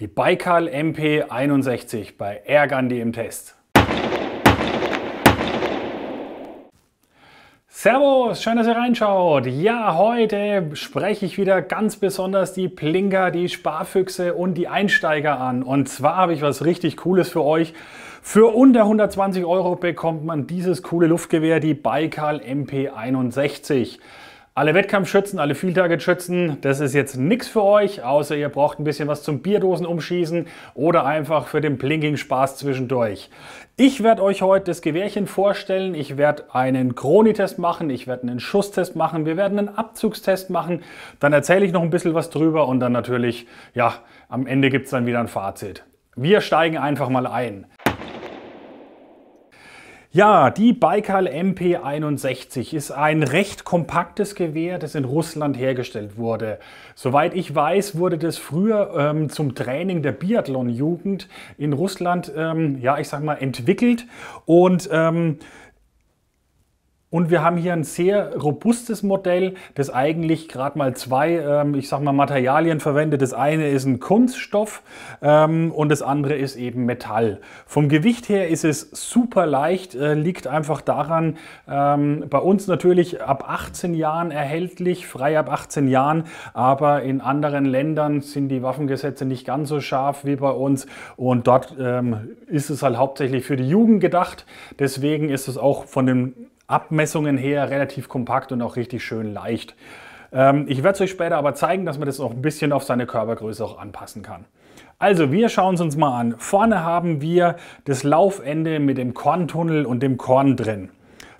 die Baikal MP61 bei Air Gandhi im Test. Servus, schön, dass ihr reinschaut. Ja, heute spreche ich wieder ganz besonders die Plinker, die Sparfüchse und die Einsteiger an. Und zwar habe ich was richtig Cooles für euch. Für unter 120 Euro bekommt man dieses coole Luftgewehr, die Baikal MP61. Alle Wettkampfschützen, alle field schützen das ist jetzt nichts für euch, außer ihr braucht ein bisschen was zum Bierdosen umschießen oder einfach für den Blinking spaß zwischendurch. Ich werde euch heute das Gewehrchen vorstellen, ich werde einen Kronitest machen, ich werde einen Schusstest machen, wir werden einen Abzugstest machen, dann erzähle ich noch ein bisschen was drüber und dann natürlich, ja, am Ende gibt es dann wieder ein Fazit. Wir steigen einfach mal ein. Ja, die Baikal MP61 ist ein recht kompaktes Gewehr, das in Russland hergestellt wurde. Soweit ich weiß, wurde das früher ähm, zum Training der Biathlon-Jugend in Russland, ähm, ja, ich sag mal, entwickelt und ähm, und wir haben hier ein sehr robustes Modell, das eigentlich gerade mal zwei, ähm, ich sag mal, Materialien verwendet. Das eine ist ein Kunststoff ähm, und das andere ist eben Metall. Vom Gewicht her ist es super leicht, äh, liegt einfach daran, ähm, bei uns natürlich ab 18 Jahren erhältlich, frei ab 18 Jahren, aber in anderen Ländern sind die Waffengesetze nicht ganz so scharf wie bei uns und dort ähm, ist es halt hauptsächlich für die Jugend gedacht. Deswegen ist es auch von dem Abmessungen her relativ kompakt und auch richtig schön leicht. Ähm, ich werde es euch später aber zeigen, dass man das auch ein bisschen auf seine Körpergröße auch anpassen kann. Also wir schauen es uns mal an. Vorne haben wir das Laufende mit dem Korntunnel und dem Korn drin.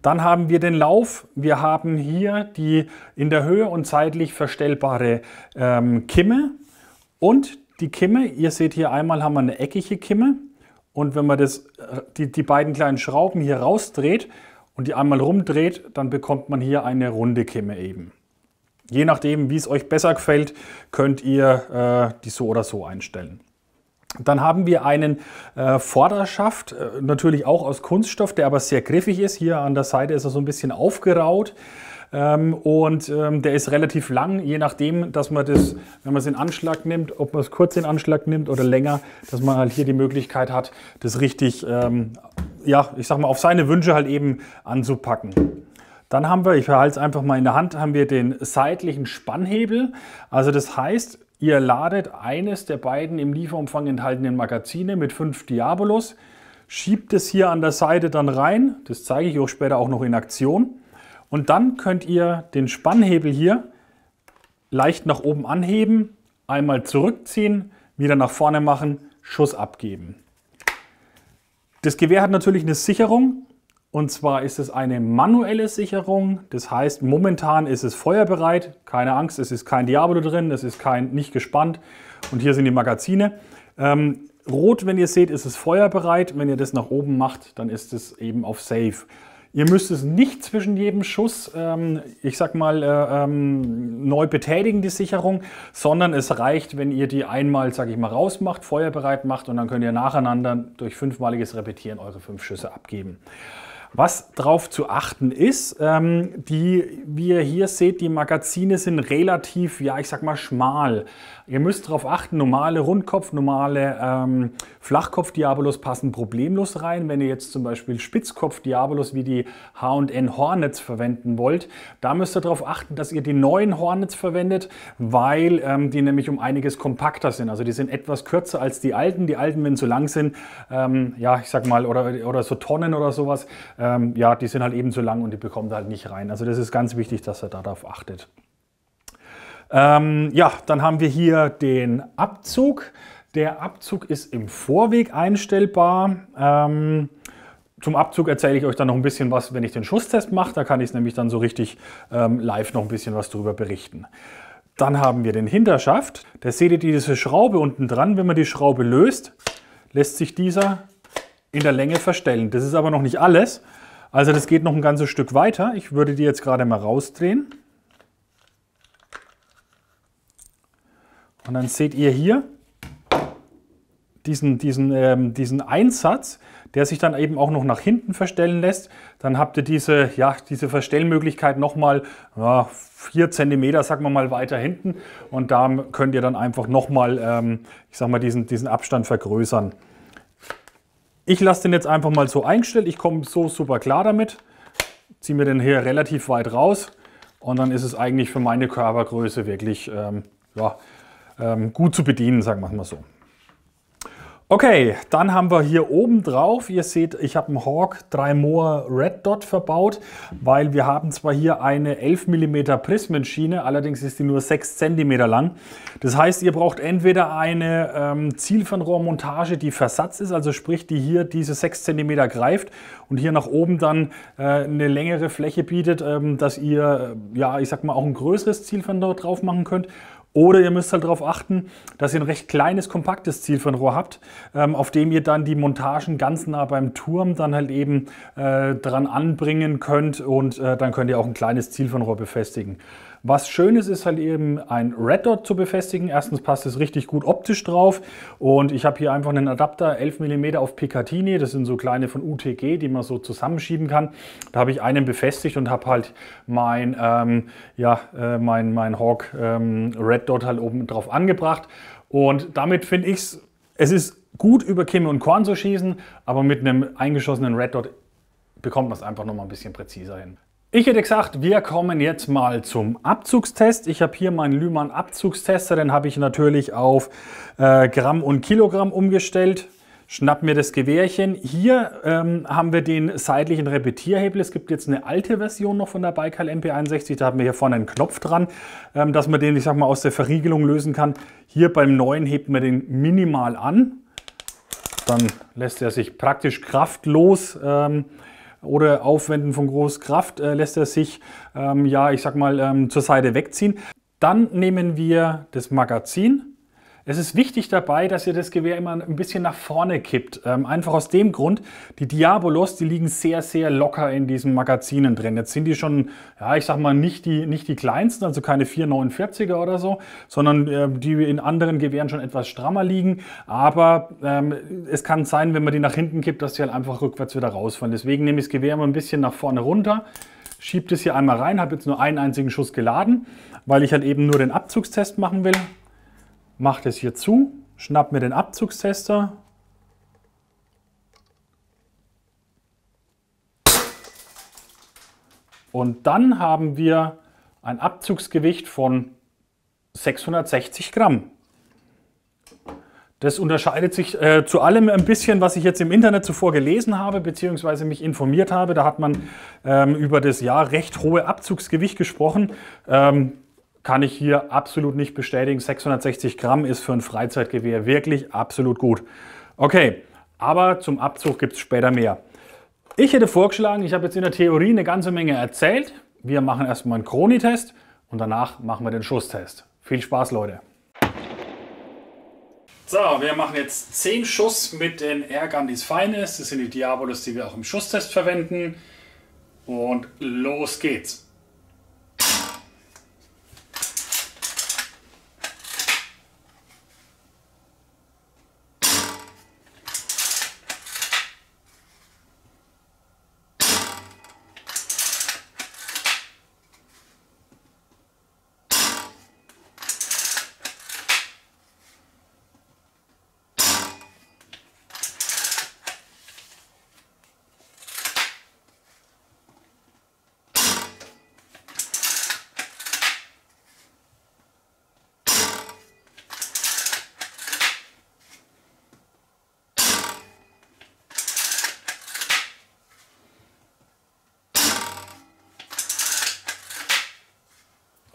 Dann haben wir den Lauf. Wir haben hier die in der Höhe und zeitlich verstellbare ähm, Kimme und die Kimme. Ihr seht hier einmal haben wir eine eckige Kimme und wenn man das, äh, die, die beiden kleinen Schrauben hier rausdreht, und die einmal rumdreht, dann bekommt man hier eine runde Kimme eben. Je nachdem, wie es euch besser gefällt, könnt ihr äh, die so oder so einstellen. Dann haben wir einen äh, Vorderschaft, äh, natürlich auch aus Kunststoff, der aber sehr griffig ist. Hier an der Seite ist er so ein bisschen aufgeraut. Ähm, und ähm, der ist relativ lang, je nachdem, dass man das, wenn man es in Anschlag nimmt, ob man es kurz in Anschlag nimmt oder länger, dass man halt hier die Möglichkeit hat, das richtig ähm, ja, ich sag mal, auf seine Wünsche halt eben anzupacken. Dann haben wir, ich verhalte es einfach mal in der Hand, haben wir den seitlichen Spannhebel. Also das heißt, ihr ladet eines der beiden im Lieferumfang enthaltenen Magazine mit 5 Diabolos, schiebt es hier an der Seite dann rein, das zeige ich euch später auch noch in Aktion. Und dann könnt ihr den Spannhebel hier leicht nach oben anheben, einmal zurückziehen, wieder nach vorne machen, Schuss abgeben. Das Gewehr hat natürlich eine Sicherung. Und zwar ist es eine manuelle Sicherung. Das heißt, momentan ist es feuerbereit. Keine Angst, es ist kein Diablo drin, es ist kein nicht gespannt. Und hier sind die Magazine. Ähm, rot, wenn ihr seht, ist es feuerbereit. Wenn ihr das nach oben macht, dann ist es eben auf Safe. Ihr müsst es nicht zwischen jedem Schuss, ähm, ich sag mal, äh, ähm, neu betätigen, die Sicherung, sondern es reicht, wenn ihr die einmal, sage ich mal, rausmacht, feuerbereit macht und dann könnt ihr nacheinander durch fünfmaliges Repetieren eure fünf Schüsse abgeben. Was darauf zu achten ist, ähm, die, wie ihr hier seht, die Magazine sind relativ, ja, ich sag mal, schmal. Ihr müsst darauf achten, normale Rundkopf, normale ähm, Flachkopf-Diabolos passen problemlos rein. Wenn ihr jetzt zum Beispiel Spitzkopf-Diabolos wie die H&N Hornets verwenden wollt, da müsst ihr darauf achten, dass ihr die neuen Hornets verwendet, weil ähm, die nämlich um einiges kompakter sind. Also die sind etwas kürzer als die alten. Die alten, wenn sie so lang sind, ähm, ja, ich sag mal, oder, oder so Tonnen oder sowas, ähm, ja, die sind halt eben so lang und die bekommt ihr halt nicht rein. Also das ist ganz wichtig, dass ihr darauf achtet. Ähm, ja, dann haben wir hier den Abzug. Der Abzug ist im Vorweg einstellbar. Ähm, zum Abzug erzähle ich euch dann noch ein bisschen was, wenn ich den Schusstest mache. Da kann ich es nämlich dann so richtig ähm, live noch ein bisschen was darüber berichten. Dann haben wir den Hinterschaft. Da seht ihr diese Schraube unten dran. Wenn man die Schraube löst, lässt sich dieser in der Länge verstellen. Das ist aber noch nicht alles. Also das geht noch ein ganzes Stück weiter. Ich würde die jetzt gerade mal rausdrehen. Und dann seht ihr hier diesen, diesen, ähm, diesen Einsatz, der sich dann eben auch noch nach hinten verstellen lässt. Dann habt ihr diese, ja, diese Verstellmöglichkeit nochmal ja, 4 cm, sagen wir mal, weiter hinten. Und da könnt ihr dann einfach nochmal, ähm, ich sag mal, diesen, diesen Abstand vergrößern. Ich lasse den jetzt einfach mal so eingestellt. Ich komme so super klar damit. Ziehe mir den hier relativ weit raus. Und dann ist es eigentlich für meine Körpergröße wirklich, ähm, ja, ähm, gut zu bedienen, sagen wir mal so. Okay, dann haben wir hier oben drauf, ihr seht, ich habe einen Hawk 3 Moor Red Dot verbaut, weil wir haben zwar hier eine 11 mm Prismenschiene, allerdings ist die nur 6 cm lang. Das heißt, ihr braucht entweder eine ähm, Zielfernrohrmontage, die Versatz ist, also sprich, die hier diese 6 cm greift und hier nach oben dann äh, eine längere Fläche bietet, ähm, dass ihr, äh, ja, ich sag mal, auch ein größeres Zielfernrohr drauf machen könnt oder ihr müsst halt darauf achten, dass ihr ein recht kleines, kompaktes Zielfernrohr habt, ähm, auf dem ihr dann die Montagen ganz nah beim Turm dann halt eben äh, dran anbringen könnt und äh, dann könnt ihr auch ein kleines Zielfernrohr befestigen. Was schön ist ist halt eben ein Red Dot zu befestigen. Erstens passt es richtig gut optisch drauf und ich habe hier einfach einen Adapter 11 mm auf Picatinny. Das sind so kleine von UTG, die man so zusammenschieben kann. Da habe ich einen befestigt und habe halt mein, ähm, ja, äh, mein, mein Hawk ähm, Red Dot halt oben drauf angebracht. Und damit finde ich es, es ist gut über Kimme und Korn zu schießen, aber mit einem eingeschossenen Red Dot bekommt man es einfach nochmal ein bisschen präziser hin. Ich hätte gesagt, wir kommen jetzt mal zum Abzugstest. Ich habe hier meinen Lühmann Abzugstester, den habe ich natürlich auf äh, Gramm und Kilogramm umgestellt. Schnapp mir das Gewehrchen. Hier ähm, haben wir den seitlichen Repetierhebel. Es gibt jetzt eine alte Version noch von der Baikal MP61. Da haben wir hier vorne einen Knopf dran, ähm, dass man den, ich sag mal, aus der Verriegelung lösen kann. Hier beim neuen hebt man den minimal an. Dann lässt er sich praktisch kraftlos ähm, oder Aufwenden von Großkraft äh, lässt er sich, ähm, ja, ich sag mal, ähm, zur Seite wegziehen. Dann nehmen wir das Magazin es ist wichtig dabei, dass ihr das Gewehr immer ein bisschen nach vorne kippt. Ähm, einfach aus dem Grund, die Diabolos, die liegen sehr, sehr locker in diesen Magazinen drin. Jetzt sind die schon, ja, ich sag mal, nicht die, nicht die kleinsten, also keine 449er oder so, sondern äh, die in anderen Gewehren schon etwas strammer liegen. Aber ähm, es kann sein, wenn man die nach hinten kippt, dass die halt einfach rückwärts wieder rausfallen. Deswegen nehme ich das Gewehr immer ein bisschen nach vorne runter schiebt es hier einmal rein, habe jetzt nur einen einzigen Schuss geladen, weil ich halt eben nur den Abzugstest machen will mache das hier zu, schnapp mir den Abzugstester. Und dann haben wir ein Abzugsgewicht von 660 Gramm. Das unterscheidet sich äh, zu allem ein bisschen, was ich jetzt im Internet zuvor gelesen habe, beziehungsweise mich informiert habe. Da hat man ähm, über das Jahr recht hohe Abzugsgewicht gesprochen. Ähm, kann ich hier absolut nicht bestätigen. 660 Gramm ist für ein Freizeitgewehr wirklich absolut gut. Okay, aber zum Abzug gibt es später mehr. Ich hätte vorgeschlagen, ich habe jetzt in der Theorie eine ganze Menge erzählt. Wir machen erstmal einen Chronitest und danach machen wir den Schusstest. Viel Spaß, Leute! So, wir machen jetzt 10 Schuss mit den Air Gandhis Finest. Das sind die Diabolos, die wir auch im Schusstest verwenden. Und los geht's!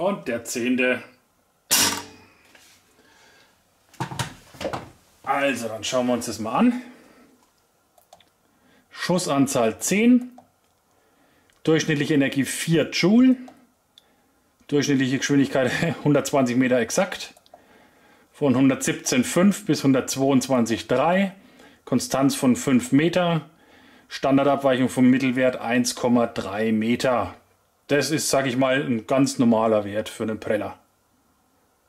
Und der zehnte. Also, dann schauen wir uns das mal an. Schussanzahl 10, durchschnittliche Energie 4 Joule, durchschnittliche Geschwindigkeit 120 Meter exakt, von 117,5 bis 122,3, Konstanz von 5 Meter, Standardabweichung vom Mittelwert 1,3 Meter. Das ist, sag ich mal, ein ganz normaler Wert für einen Preller.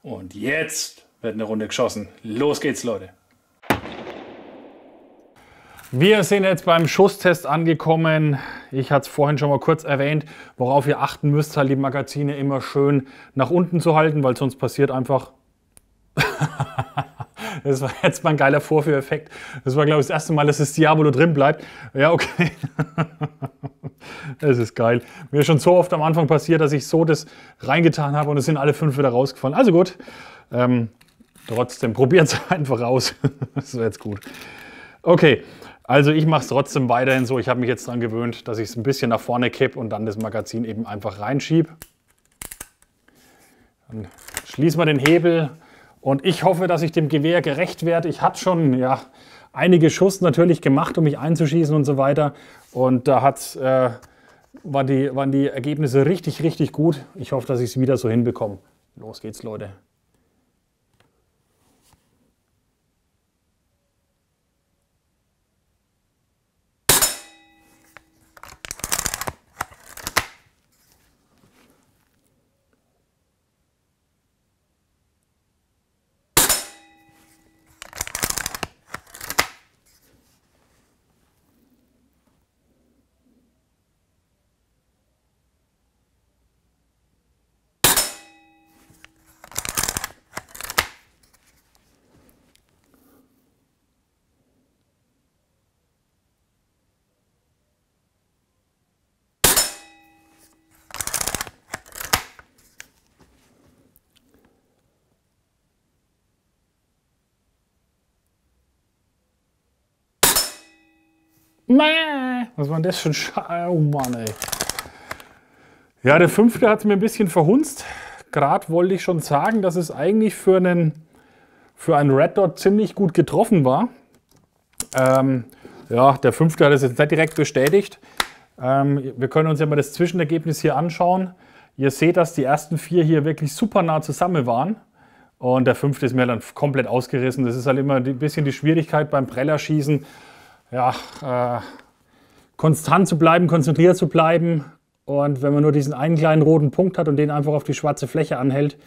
Und jetzt wird eine Runde geschossen. Los geht's, Leute. Wir sind jetzt beim Schusstest angekommen. Ich hatte es vorhin schon mal kurz erwähnt, worauf ihr achten müsst, halt die Magazine immer schön nach unten zu halten, weil sonst passiert einfach das war jetzt mal ein geiler Vorführeffekt. Das war, glaube ich, das erste Mal, dass das Diablo drin bleibt. Ja, okay. Das ist geil. Mir ist schon so oft am Anfang passiert, dass ich so das reingetan habe und es sind alle fünf wieder rausgefallen. Also gut. Ähm, trotzdem, probiert es einfach aus. das wäre jetzt gut. Okay, also ich mache es trotzdem weiterhin so. Ich habe mich jetzt daran gewöhnt, dass ich es ein bisschen nach vorne kipp und dann das Magazin eben einfach reinschiebe. Dann schließen wir den Hebel und ich hoffe, dass ich dem Gewehr gerecht werde. Ich hatte schon ja, einige Schuss natürlich gemacht, um mich einzuschießen und so weiter. Und da hat's, äh, waren, die, waren die Ergebnisse richtig, richtig gut. Ich hoffe, dass ich es wieder so hinbekomme. Los geht's, Leute. Was war denn das für ein Scheiß? Oh Mann, ey. Ja, der fünfte hat mir ein bisschen verhunzt. Gerade wollte ich schon sagen, dass es eigentlich für einen, für einen Red Dot ziemlich gut getroffen war. Ähm, ja, der fünfte hat es jetzt nicht direkt bestätigt. Ähm, wir können uns ja mal das Zwischenergebnis hier anschauen. Ihr seht, dass die ersten vier hier wirklich super nah zusammen waren. Und der fünfte ist mir dann komplett ausgerissen. Das ist halt immer ein bisschen die Schwierigkeit beim Prellerschießen. schießen ja, äh, konstant zu bleiben, konzentriert zu bleiben. Und wenn man nur diesen einen kleinen roten Punkt hat und den einfach auf die schwarze Fläche anhält,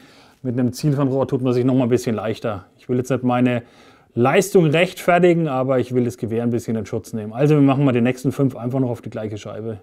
mit einem Zielfernrohr tut man sich noch mal ein bisschen leichter. Ich will jetzt nicht meine Leistung rechtfertigen, aber ich will das Gewehr ein bisschen in Schutz nehmen. Also wir machen mal den nächsten fünf einfach noch auf die gleiche Scheibe.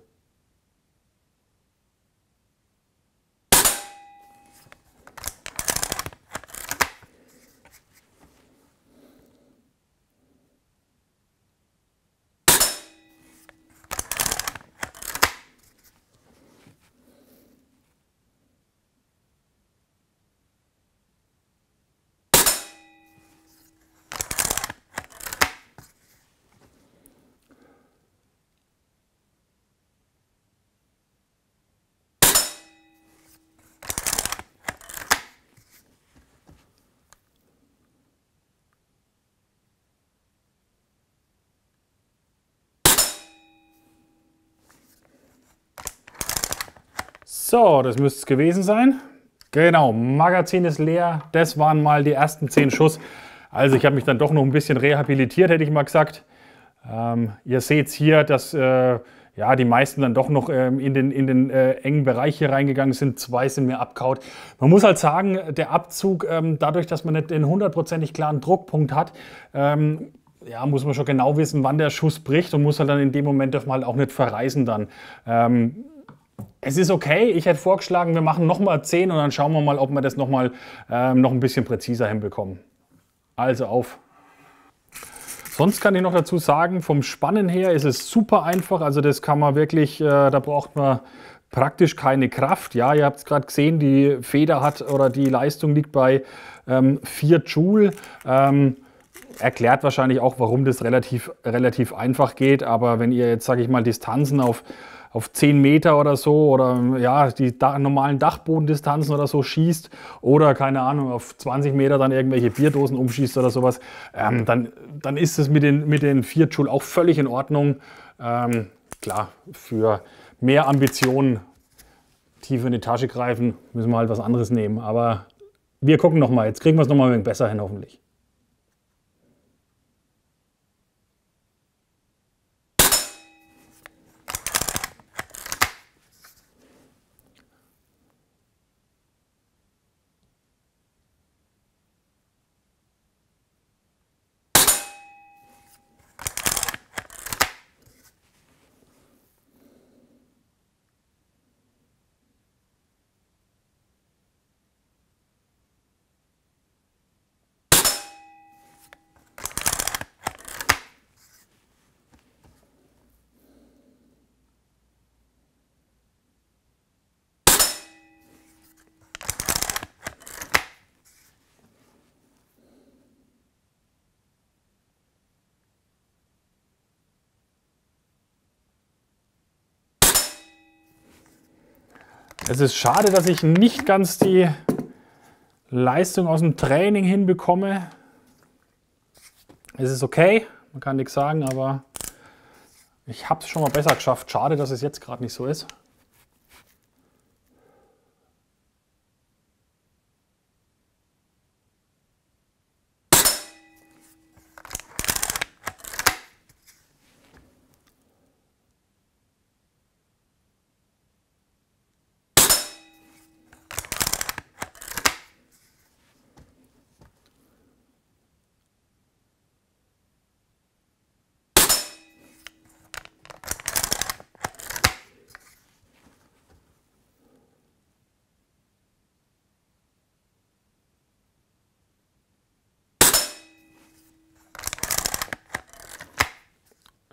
So, das müsste es gewesen sein. Genau, Magazin ist leer. Das waren mal die ersten zehn Schuss. Also ich habe mich dann doch noch ein bisschen rehabilitiert, hätte ich mal gesagt. Ähm, ihr seht hier, dass äh, ja, die meisten dann doch noch ähm, in den, in den äh, engen Bereich hier reingegangen sind. Zwei sind mir abkaut. Man muss halt sagen, der Abzug, ähm, dadurch, dass man nicht den hundertprozentig klaren Druckpunkt hat, ähm, ja, muss man schon genau wissen, wann der Schuss bricht und muss halt dann in dem Moment darf halt auch nicht verreisen dann. Ähm, es ist okay. Ich hätte vorgeschlagen, wir machen nochmal 10 und dann schauen wir mal, ob wir das nochmal ähm, noch ein bisschen präziser hinbekommen. Also auf. Sonst kann ich noch dazu sagen, vom Spannen her ist es super einfach. Also das kann man wirklich, äh, da braucht man praktisch keine Kraft. Ja, ihr habt es gerade gesehen, die Feder hat oder die Leistung liegt bei ähm, 4 Joule. Ähm, erklärt wahrscheinlich auch, warum das relativ, relativ einfach geht. Aber wenn ihr jetzt, sage ich mal, Distanzen auf auf 10 Meter oder so oder ja, die da normalen Dachbodendistanzen oder so schießt oder keine Ahnung, auf 20 Meter dann irgendwelche Bierdosen umschießt oder sowas, ähm, hm. dann, dann ist es mit den, mit den Fiat Joule auch völlig in Ordnung. Ähm, klar, für mehr Ambitionen tiefer in die Tasche greifen, müssen wir halt was anderes nehmen. Aber wir gucken nochmal, jetzt kriegen wir es nochmal ein bisschen besser hin hoffentlich. Es ist schade, dass ich nicht ganz die Leistung aus dem Training hinbekomme. Es ist okay, man kann nichts sagen, aber ich habe es schon mal besser geschafft. Schade, dass es jetzt gerade nicht so ist.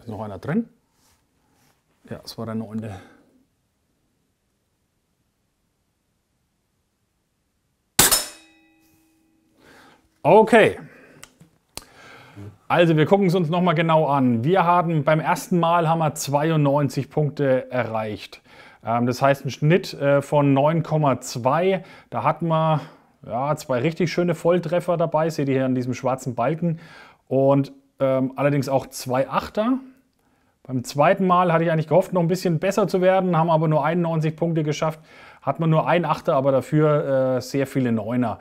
Ist noch einer drin? Ja, es war der neunte. Okay. Also wir gucken es uns nochmal genau an. Wir haben beim ersten Mal haben wir 92 Punkte erreicht. Ähm, das heißt ein Schnitt äh, von 9,2. Da hatten wir ja, zwei richtig schöne Volltreffer dabei. Seht ihr hier an diesem schwarzen Balken. Und ähm, allerdings auch zwei Achter. Beim zweiten Mal hatte ich eigentlich gehofft, noch ein bisschen besser zu werden, haben aber nur 91 Punkte geschafft. Hat man nur ein Achter, aber dafür äh, sehr viele Neuner.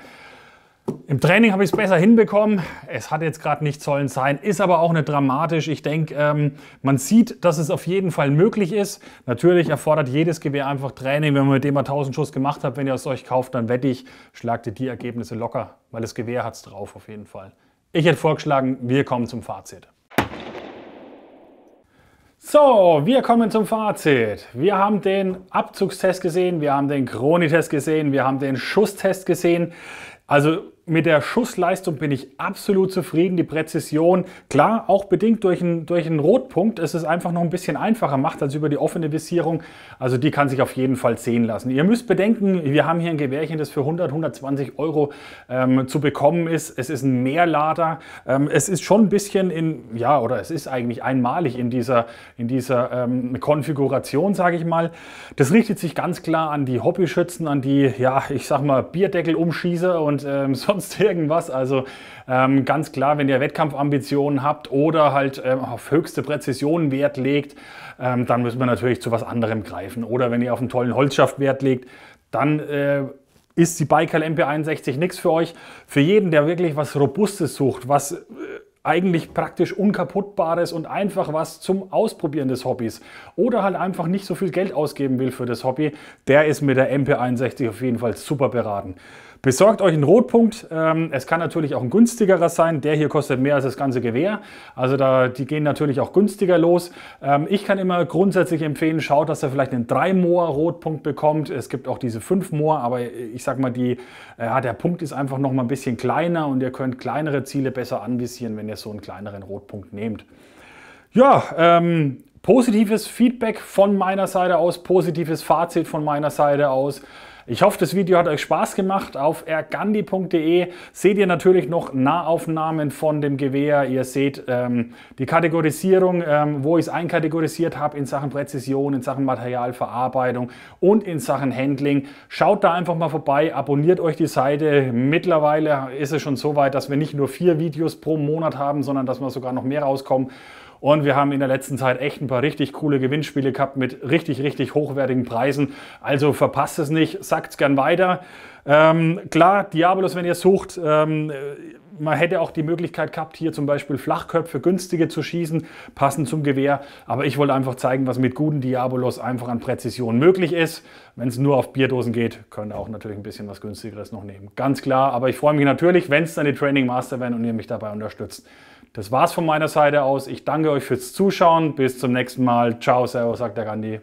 Im Training habe ich es besser hinbekommen. Es hat jetzt gerade nicht sollen sein, ist aber auch nicht dramatisch. Ich denke, ähm, man sieht, dass es auf jeden Fall möglich ist. Natürlich erfordert jedes Gewehr einfach Training. Wenn man mit dem mal 1000 Schuss gemacht hat, wenn ihr es euch kauft, dann wette ich, schlagt ihr die Ergebnisse locker, weil das Gewehr hat es drauf auf jeden Fall. Ich hätte vorgeschlagen, wir kommen zum Fazit. So, wir kommen zum Fazit. Wir haben den Abzugstest gesehen, wir haben den Kronitest gesehen, wir haben den Schusstest gesehen. Also mit der Schussleistung bin ich absolut zufrieden. Die Präzision, klar, auch bedingt durch einen, durch einen Rotpunkt, ist es einfach noch ein bisschen einfacher macht als über die offene Visierung. Also die kann sich auf jeden Fall sehen lassen. Ihr müsst bedenken, wir haben hier ein Gewehrchen, das für 100, 120 Euro ähm, zu bekommen ist. Es ist ein Mehrlader. Ähm, es ist schon ein bisschen in, ja, oder es ist eigentlich einmalig in dieser, in dieser ähm, Konfiguration, sage ich mal. Das richtet sich ganz klar an die Hobbyschützen, an die, ja, ich sag mal, Bierdeckel umschießer und ähm, sonst sonst irgendwas. Also ähm, ganz klar, wenn ihr Wettkampfambitionen habt oder halt ähm, auf höchste Präzision Wert legt, ähm, dann müssen wir natürlich zu was anderem greifen. Oder wenn ihr auf einen tollen Holzschaft Wert legt, dann äh, ist die Baikal MP61 nichts für euch. Für jeden, der wirklich was Robustes sucht, was... Äh, eigentlich praktisch unkaputtbares und einfach was zum Ausprobieren des Hobbys oder halt einfach nicht so viel Geld ausgeben will für das Hobby, der ist mit der MP61 auf jeden Fall super beraten. Besorgt euch einen Rotpunkt. Ähm, es kann natürlich auch ein günstigerer sein. Der hier kostet mehr als das ganze Gewehr. Also da, die gehen natürlich auch günstiger los. Ähm, ich kann immer grundsätzlich empfehlen, schaut, dass ihr vielleicht einen 3 mohr rotpunkt bekommt. Es gibt auch diese 5 mohr aber ich sag mal, die, äh, ja, der Punkt ist einfach noch mal ein bisschen kleiner und ihr könnt kleinere Ziele besser anvisieren, wenn ihr so einen kleineren Rotpunkt nehmt. Ja, ähm, positives Feedback von meiner Seite aus, positives Fazit von meiner Seite aus. Ich hoffe, das Video hat euch Spaß gemacht. Auf ergandi.de seht ihr natürlich noch Nahaufnahmen von dem Gewehr. Ihr seht ähm, die Kategorisierung, ähm, wo ich es einkategorisiert habe in Sachen Präzision, in Sachen Materialverarbeitung und in Sachen Handling. Schaut da einfach mal vorbei, abonniert euch die Seite. Mittlerweile ist es schon so weit, dass wir nicht nur vier Videos pro Monat haben, sondern dass wir sogar noch mehr rauskommen. Und wir haben in der letzten Zeit echt ein paar richtig coole Gewinnspiele gehabt mit richtig, richtig hochwertigen Preisen. Also verpasst es nicht, sagt es gern weiter. Ähm, klar, Diabolos, wenn ihr sucht, ähm, äh, man hätte auch die Möglichkeit gehabt, hier zum Beispiel Flachköpfe günstige zu schießen, passend zum Gewehr. Aber ich wollte einfach zeigen, was mit guten Diabolos einfach an Präzision möglich ist. Wenn es nur auf Bierdosen geht, könnt ihr auch natürlich ein bisschen was günstigeres noch nehmen. Ganz klar, aber ich freue mich natürlich, wenn es dann die Training Master werden und ihr mich dabei unterstützt. Das war's von meiner Seite aus. Ich danke euch fürs Zuschauen. Bis zum nächsten Mal. Ciao, Servus, sagt der Gandhi.